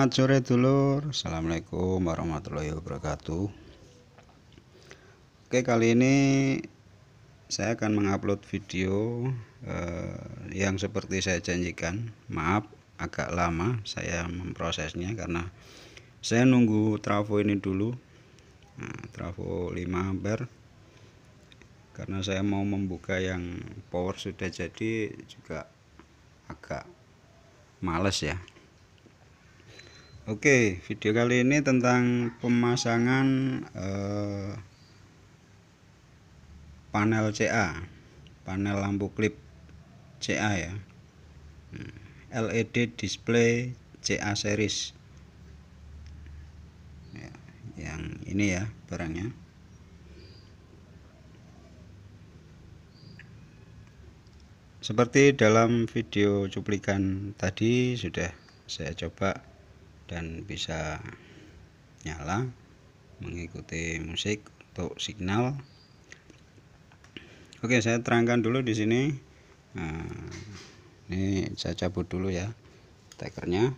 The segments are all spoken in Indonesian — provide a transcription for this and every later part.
Selamat sore dulur Assalamualaikum warahmatullahi wabarakatuh Oke kali ini Saya akan mengupload video eh, Yang seperti saya janjikan Maaf agak lama Saya memprosesnya karena Saya nunggu trafo ini dulu nah, Trafo 5 ampere Karena saya mau membuka yang power sudah jadi Juga agak males ya Oke, video kali ini tentang pemasangan eh, panel CA, panel lampu klip CA ya, hmm, LED display CA series, ya, yang ini ya barangnya. Seperti dalam video cuplikan tadi sudah saya coba dan bisa nyala mengikuti musik untuk signal Oke saya terangkan dulu di sini nah, ini saya cabut dulu ya takernya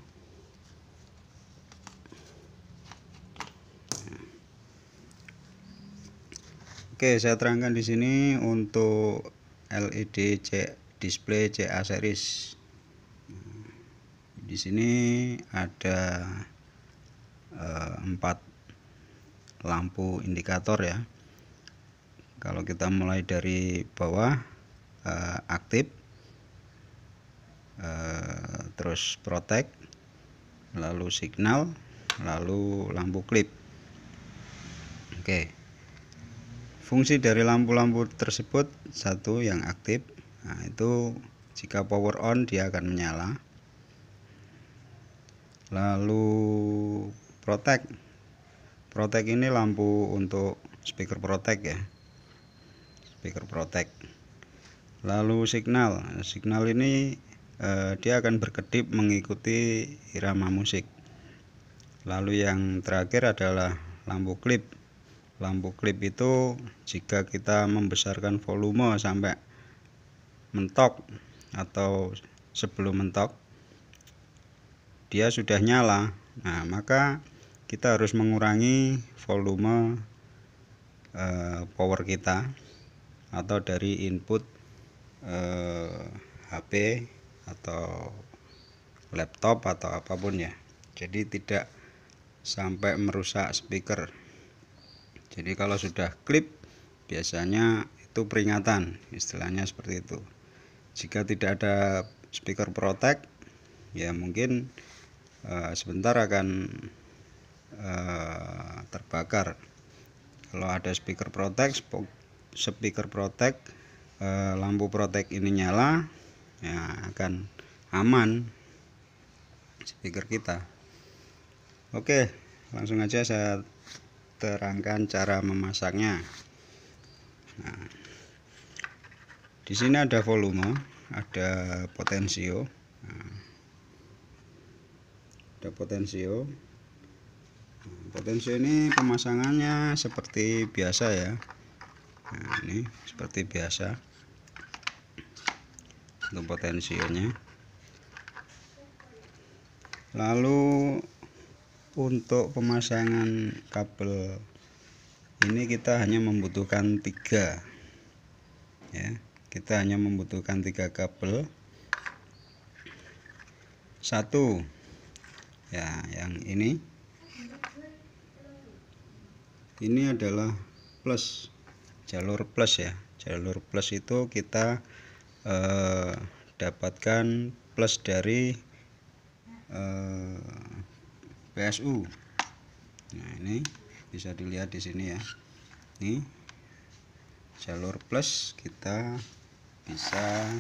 Oke saya terangkan di sini untuk LED C display CA series di sini ada eh, empat lampu indikator ya kalau kita mulai dari bawah eh, aktif eh, terus protect lalu signal lalu lampu klip oke fungsi dari lampu-lampu tersebut satu yang aktif nah itu jika power on dia akan menyala lalu protek protek ini lampu untuk speaker protek ya speaker protek lalu signal signal ini eh, dia akan berkedip mengikuti irama musik lalu yang terakhir adalah lampu klip lampu klip itu jika kita membesarkan volume sampai mentok atau sebelum mentok dia sudah nyala nah maka kita harus mengurangi volume eh, power kita atau dari input eh, HP atau laptop atau apapun ya jadi tidak sampai merusak speaker jadi kalau sudah klip biasanya itu peringatan istilahnya seperti itu jika tidak ada speaker protect ya mungkin uh, sebentar akan uh, terbakar kalau ada speaker protect speaker protect uh, eh, lampu protect ini nyala ya akan aman speaker kita oke langsung aja saya terangkan cara memasaknya nah, di sini ada volume ada potensio nah, ada potensio nah, potensio ini pemasangannya seperti biasa ya nah, ini seperti biasa untuk potensionya lalu untuk pemasangan kabel ini kita hanya membutuhkan tiga ya kita hanya membutuhkan tiga kabel satu ya yang ini ini adalah plus jalur plus ya jalur plus itu kita eh, dapatkan plus dari eh, PSU nah ini bisa dilihat di sini ya ini jalur plus kita bisa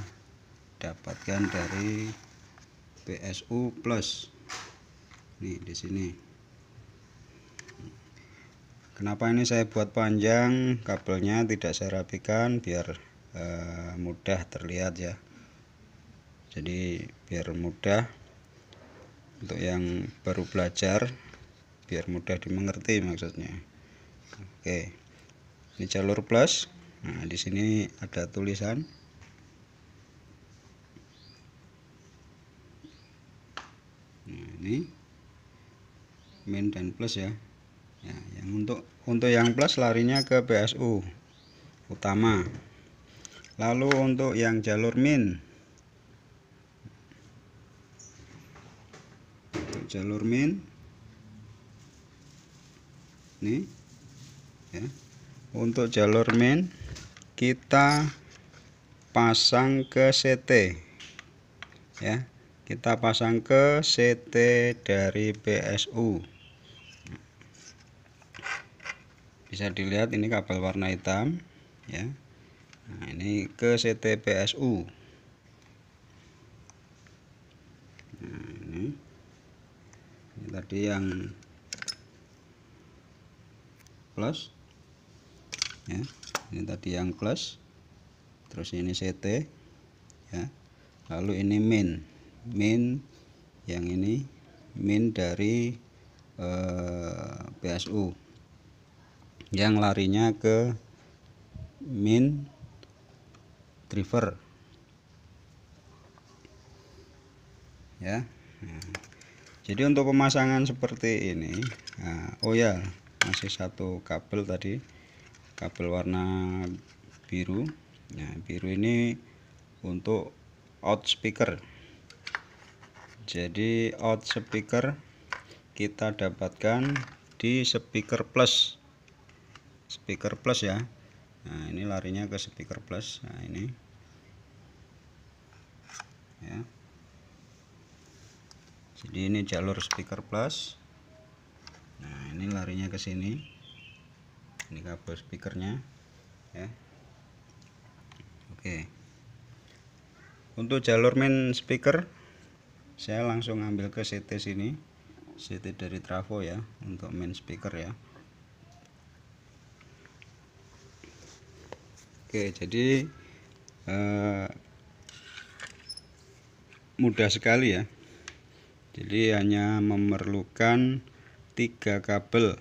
dapatkan dari PSU plus nih di sini kenapa ini saya buat panjang kabelnya tidak saya rapikan biar eh, mudah terlihat ya jadi biar mudah untuk yang baru belajar biar mudah dimengerti maksudnya oke ini jalur plus nah di sini ada tulisan nah ini min dan plus ya ya yang untuk untuk yang plus larinya ke PSU utama lalu untuk yang jalur min jalur min ini ya untuk jalur min kita pasang ke CT ya kita pasang ke CT dari PSU bisa dilihat ini kabel warna hitam ya nah, ini ke CTPSU nah, ini. ini tadi yang plus ya ini tadi yang plus terus ini CT ya lalu ini min min yang ini min dari eh, PSU yang larinya ke min driver ya jadi untuk pemasangan seperti ini nah, oh ya masih satu kabel tadi kabel warna biru nah biru ini untuk out speaker jadi out speaker kita dapatkan di speaker plus speaker plus ya nah ini larinya ke speaker plus nah ini ya jadi ini jalur speaker plus nah ini larinya ke sini ini kabel speakernya ya oke untuk jalur main speaker saya langsung ambil ke CT sini CT dari trafo ya untuk main speaker ya Oke, jadi eh, mudah sekali ya. Jadi hanya memerlukan tiga kabel.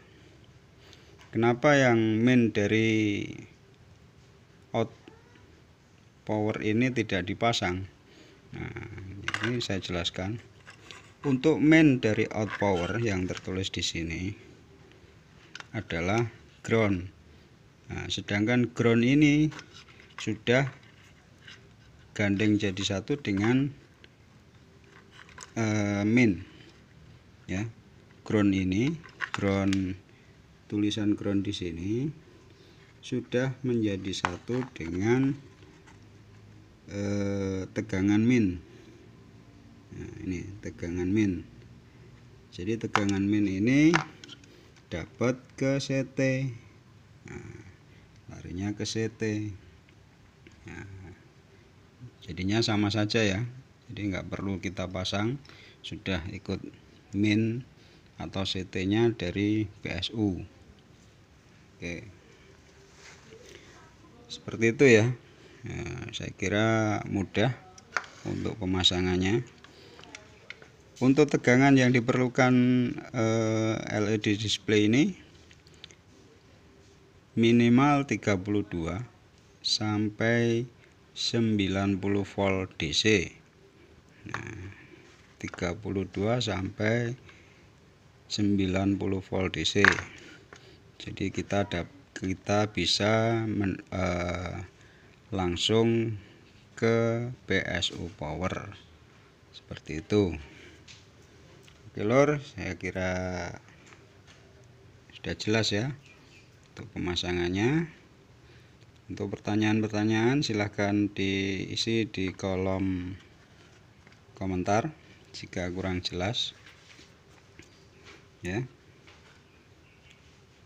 Kenapa yang main dari out power ini tidak dipasang? Nah, ini saya jelaskan. Untuk main dari out power yang tertulis di sini adalah ground nah, sedangkan ground ini sudah gandeng jadi satu dengan uh, min ya ground ini ground tulisan ground di sini sudah menjadi satu dengan uh, tegangan min nah, ini tegangan min jadi tegangan min ini dapat ke CT nah, larinya ke CT nah, ya. jadinya sama saja ya jadi nggak perlu kita pasang sudah ikut min atau CT nya dari PSU oke seperti itu ya nah, saya kira mudah untuk pemasangannya untuk tegangan yang diperlukan eh, LED display ini minimal 32 sampai 90 volt DC. Nah, 32 sampai 90 volt DC. Jadi kita ada kita bisa men, eh, langsung ke PSU power seperti itu. Oke lor, saya kira sudah jelas ya untuk pemasangannya untuk pertanyaan-pertanyaan silahkan diisi di kolom komentar jika kurang jelas ya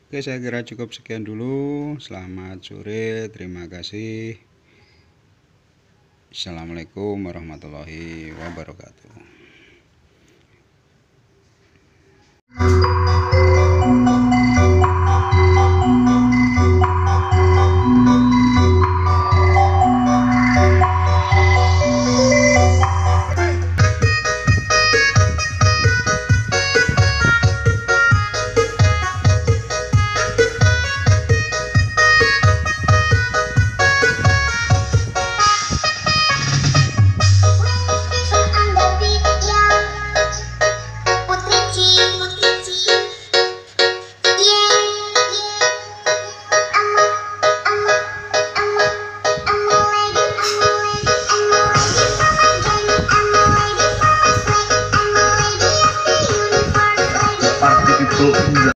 Oke saya kira cukup sekian dulu selamat sore terima kasih Assalamualaikum warahmatullahi wabarakatuh